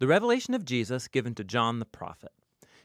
The revelation of Jesus given to John the prophet.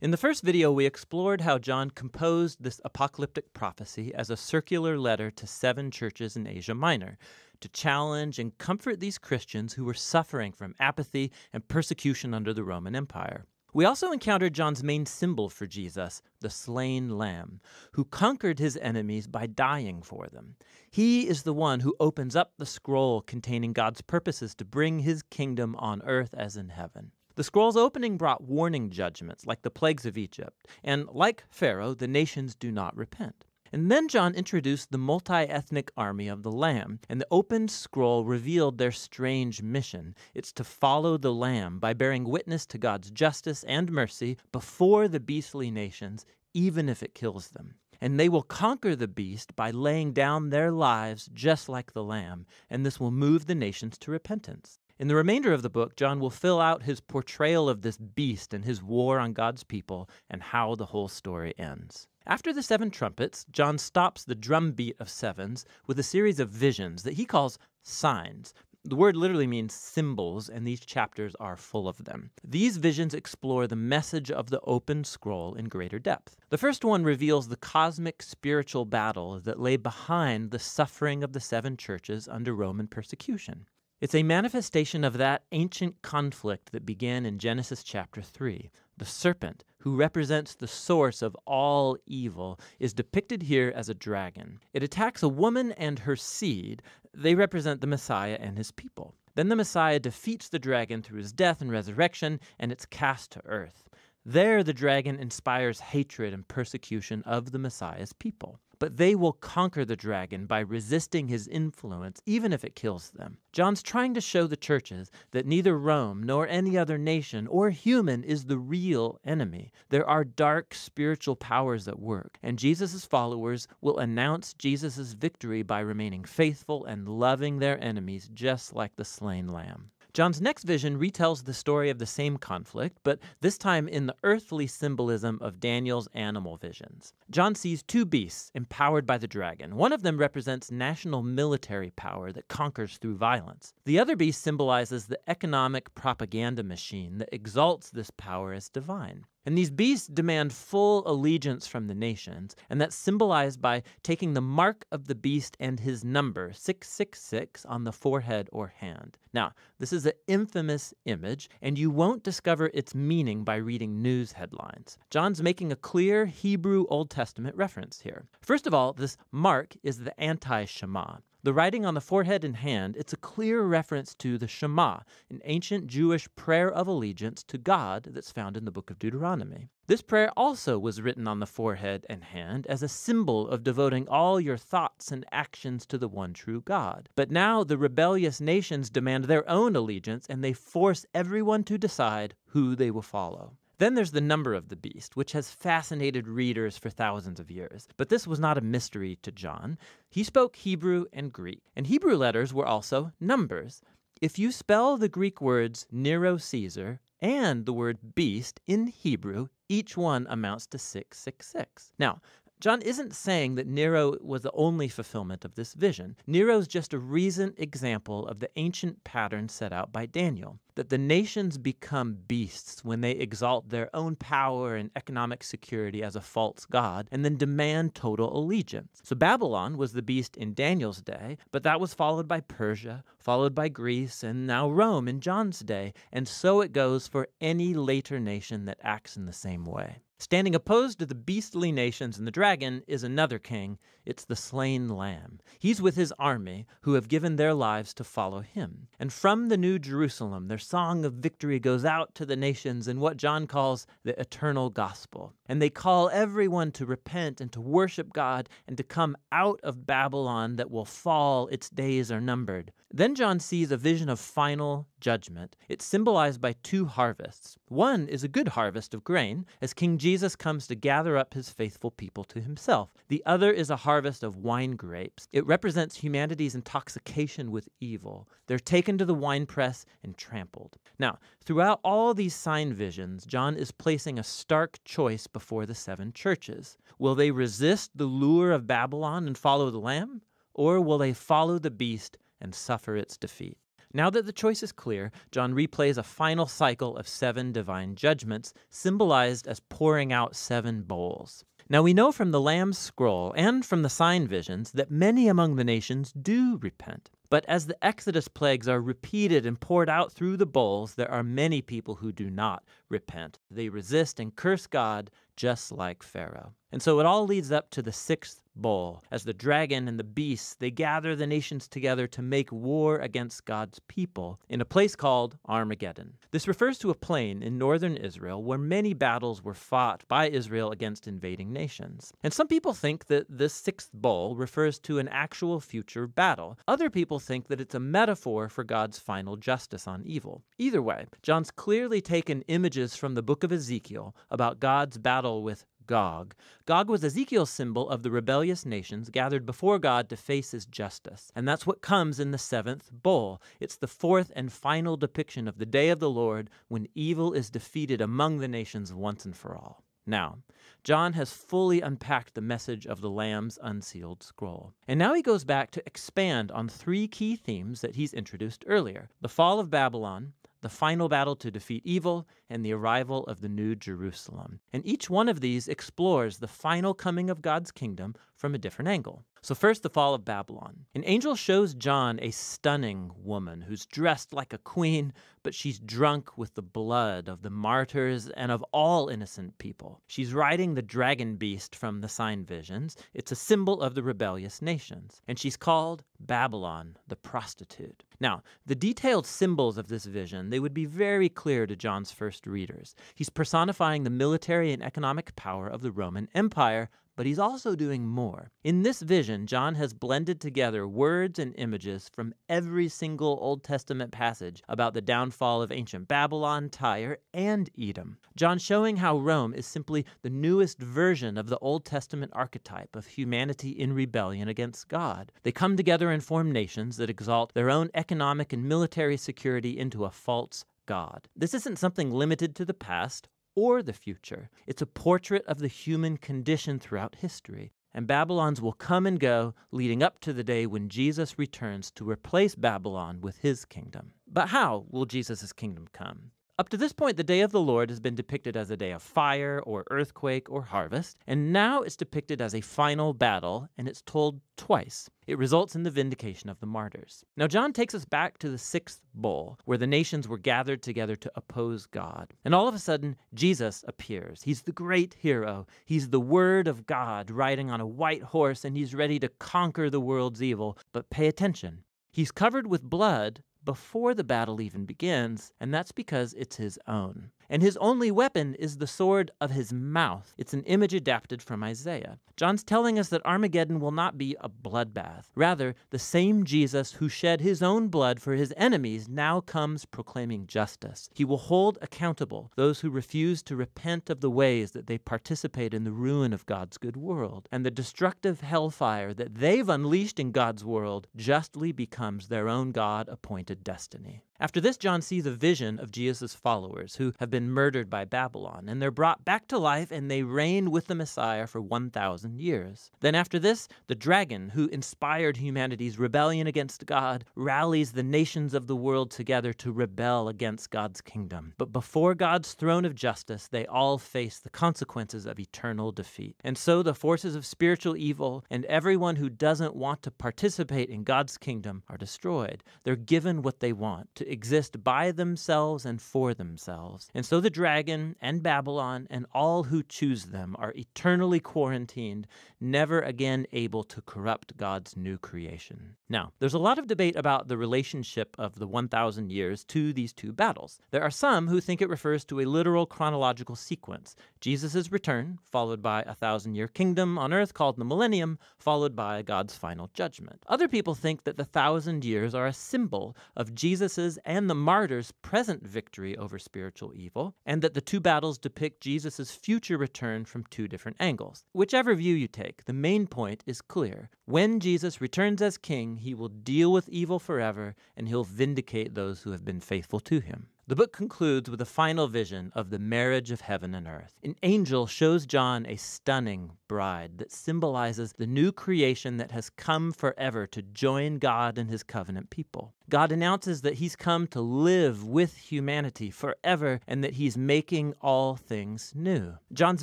In the first video, we explored how John composed this apocalyptic prophecy as a circular letter to seven churches in Asia Minor to challenge and comfort these Christians who were suffering from apathy and persecution under the Roman Empire. We also encounter John's main symbol for Jesus, the slain lamb, who conquered his enemies by dying for them. He is the one who opens up the scroll containing God's purposes to bring his kingdom on earth as in heaven. The scroll's opening brought warning judgments, like the plagues of Egypt, and like Pharaoh, the nations do not repent. And then John introduced the multi ethnic army of the Lamb, and the opened scroll revealed their strange mission. It's to follow the Lamb by bearing witness to God's justice and mercy before the beastly nations, even if it kills them. And they will conquer the beast by laying down their lives just like the Lamb, and this will move the nations to repentance. In the remainder of the book, John will fill out his portrayal of this beast and his war on God's people and how the whole story ends. After the seven trumpets, John stops the drumbeat of sevens with a series of visions that he calls signs. The word literally means symbols, and these chapters are full of them. These visions explore the message of the open scroll in greater depth. The first one reveals the cosmic spiritual battle that lay behind the suffering of the seven churches under Roman persecution. It's a manifestation of that ancient conflict that began in Genesis chapter 3. The serpent, who represents the source of all evil, is depicted here as a dragon. It attacks a woman and her seed. They represent the Messiah and his people. Then the Messiah defeats the dragon through his death and resurrection, and it's cast to earth. There, the dragon inspires hatred and persecution of the Messiah's people. But they will conquer the dragon by resisting his influence, even if it kills them. John's trying to show the churches that neither Rome nor any other nation or human is the real enemy. There are dark spiritual powers at work, and Jesus' followers will announce Jesus' victory by remaining faithful and loving their enemies, just like the slain lamb. John's next vision retells the story of the same conflict, but this time in the earthly symbolism of Daniel's animal visions. John sees two beasts empowered by the dragon. One of them represents national military power that conquers through violence. The other beast symbolizes the economic propaganda machine that exalts this power as divine. And these beasts demand full allegiance from the nations, and that's symbolized by taking the mark of the beast and his number, 666, on the forehead or hand. Now, this is an infamous image, and you won't discover its meaning by reading news headlines. John's making a clear Hebrew Old Testament reference here. First of all, this mark is the anti Shema. The writing on the forehead and hand, it's a clear reference to the Shema, an ancient Jewish prayer of allegiance to God that's found in the book of Deuteronomy. This prayer also was written on the forehead and hand as a symbol of devoting all your thoughts and actions to the one true God. But now the rebellious nations demand their own allegiance and they force everyone to decide who they will follow. Then there's the number of the beast, which has fascinated readers for thousands of years. But this was not a mystery to John. He spoke Hebrew and Greek, and Hebrew letters were also numbers. If you spell the Greek words Nero Caesar and the word beast in Hebrew, each one amounts to 666. Now, John isn't saying that Nero was the only fulfillment of this vision. Nero's just a recent example of the ancient pattern set out by Daniel that the nations become beasts when they exalt their own power and economic security as a false god and then demand total allegiance. So Babylon was the beast in Daniel's day, but that was followed by Persia, followed by Greece, and now Rome in John's day. And so it goes for any later nation that acts in the same way. Standing opposed to the beastly nations and the dragon is another king. It's the slain lamb. He's with his army, who have given their lives to follow him. And from the New Jerusalem, they song of victory goes out to the nations in what John calls the eternal gospel. And they call everyone to repent and to worship God and to come out of Babylon that will fall, its days are numbered. Then John sees a vision of final judgment. It's symbolized by two harvests. One is a good harvest of grain, as King Jesus comes to gather up his faithful people to himself. The other is a harvest of wine grapes. It represents humanity's intoxication with evil. They're taken to the winepress and trampled crippled. Now, throughout all these sign visions, John is placing a stark choice before the seven churches. Will they resist the lure of Babylon and follow the Lamb? Or will they follow the beast and suffer its defeat? Now that the choice is clear, John replays a final cycle of seven divine judgments, symbolized as pouring out seven bowls. Now we know from the Lamb's scroll and from the sign visions that many among the nations do repent. But as the Exodus plagues are repeated and poured out through the bowls, there are many people who do not repent. They resist and curse God just like Pharaoh. And so it all leads up to the sixth bowl, as the dragon and the beasts, they gather the nations together to make war against God's people in a place called Armageddon. This refers to a plain in northern Israel where many battles were fought by Israel against invading nations. And some people think that this sixth bowl refers to an actual future battle. Other people think that it's a metaphor for God's final justice on evil. Either way, John's clearly taken images from the book of Ezekiel about God's battle with Gog. Gog was Ezekiel's symbol of the rebellious nations gathered before God to face his justice. And that's what comes in the seventh bowl. It's the fourth and final depiction of the day of the Lord when evil is defeated among the nations once and for all. Now, John has fully unpacked the message of the Lamb's unsealed scroll. And now he goes back to expand on three key themes that he's introduced earlier the fall of Babylon, the final battle to defeat evil, and the arrival of the New Jerusalem. And each one of these explores the final coming of God's kingdom from a different angle. So, first, the fall of Babylon. An angel shows John a stunning woman who's dressed like a queen, but she's drunk with the blood of the martyrs and of all innocent people. She's riding the dragon beast from the sign visions. It's a symbol of the rebellious nations. And she's called Babylon the prostitute. Now, the detailed symbols of this vision, they would be very clear to John's first readers. He's personifying the military and economic power of the Roman Empire but he's also doing more. In this vision, John has blended together words and images from every single Old Testament passage about the downfall of ancient Babylon, Tyre, and Edom. John showing how Rome is simply the newest version of the Old Testament archetype of humanity in rebellion against God. They come together and form nations that exalt their own economic and military security into a false God. This isn't something limited to the past or the future. It's a portrait of the human condition throughout history. And Babylons will come and go leading up to the day when Jesus returns to replace Babylon with his kingdom. But how will Jesus' kingdom come? Up to this point, the day of the Lord has been depicted as a day of fire or earthquake or harvest, and now it's depicted as a final battle, and it's told twice. It results in the vindication of the martyrs. Now, John takes us back to the sixth bowl, where the nations were gathered together to oppose God. And all of a sudden, Jesus appears. He's the great hero. He's the Word of God riding on a white horse, and he's ready to conquer the world's evil. But pay attention. He's covered with blood before the battle even begins, and that's because it's his own and his only weapon is the sword of his mouth. It's an image adapted from Isaiah. John's telling us that Armageddon will not be a bloodbath. Rather, the same Jesus who shed his own blood for his enemies now comes proclaiming justice. He will hold accountable those who refuse to repent of the ways that they participate in the ruin of God's good world, and the destructive hellfire that they've unleashed in God's world justly becomes their own God appointed destiny. After this, John sees a vision of Jesus' followers who have been murdered by Babylon, and they're brought back to life and they reign with the Messiah for 1,000 years. Then, after this, the dragon who inspired humanity's rebellion against God rallies the nations of the world together to rebel against God's kingdom. But before God's throne of justice, they all face the consequences of eternal defeat. And so, the forces of spiritual evil and everyone who doesn't want to participate in God's kingdom are destroyed. They're given what they want exist by themselves and for themselves. And so the dragon and Babylon and all who choose them are eternally quarantined, never again able to corrupt God's new creation. Now, there's a lot of debate about the relationship of the 1,000 years to these two battles. There are some who think it refers to a literal chronological sequence Jesus' return, followed by a thousand year kingdom on earth called the millennium, followed by God's final judgment. Other people think that the thousand years are a symbol of Jesus' and the martyrs' present victory over spiritual evil, and that the two battles depict Jesus' future return from two different angles. Whichever view you take, the main point is clear. When Jesus returns as king, he will deal with evil forever, and he'll vindicate those who have been faithful to him. The book concludes with a final vision of the marriage of heaven and earth. An angel shows John a stunning bride that symbolizes the new creation that has come forever to join God and his covenant people. God announces that he's come to live with humanity forever and that he's making all things new. John's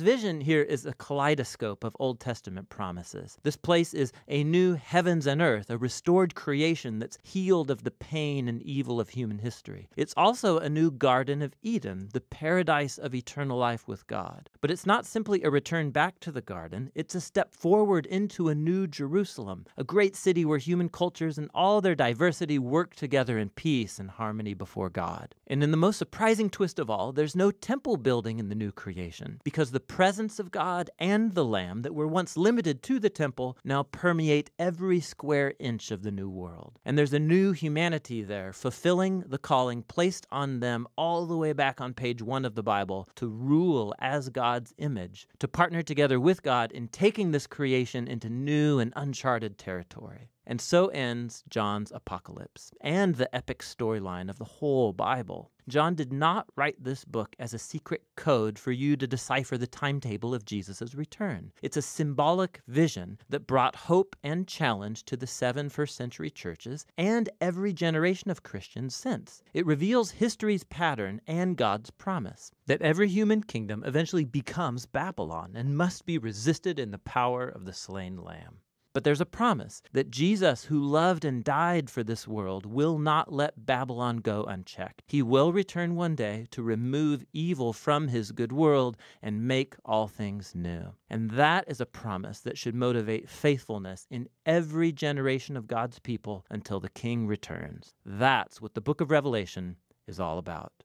vision here is a kaleidoscope of Old Testament promises. This place is a new heavens and earth, a restored creation that's healed of the pain and evil of human history. It's also a new Garden of Eden, the paradise of eternal life with God. But it's not simply a return back to the garden, it's a step forward into a new Jerusalem, a great city where human cultures and all their diversity work together in peace and harmony before God. And in the most surprising twist of all, there's no temple building in the new creation, because the presence of God and the Lamb that were once limited to the temple now permeate every square inch of the new world. And there's a new humanity there, fulfilling the calling placed on them all the way back on page one of the Bible to rule as God's image, to partner together with God in taking this creation into new and uncharted territory. And so ends John's apocalypse and the epic storyline of the whole Bible. John did not write this book as a secret code for you to decipher the timetable of Jesus' return. It's a symbolic vision that brought hope and challenge to the seven first century churches and every generation of Christians since. It reveals history's pattern and God's promise that every human kingdom eventually becomes Babylon and must be resisted in the power of the slain lamb. But there's a promise that Jesus, who loved and died for this world, will not let Babylon go unchecked. He will return one day to remove evil from his good world and make all things new. And that is a promise that should motivate faithfulness in every generation of God's people until the King returns. That's what the book of Revelation is all about.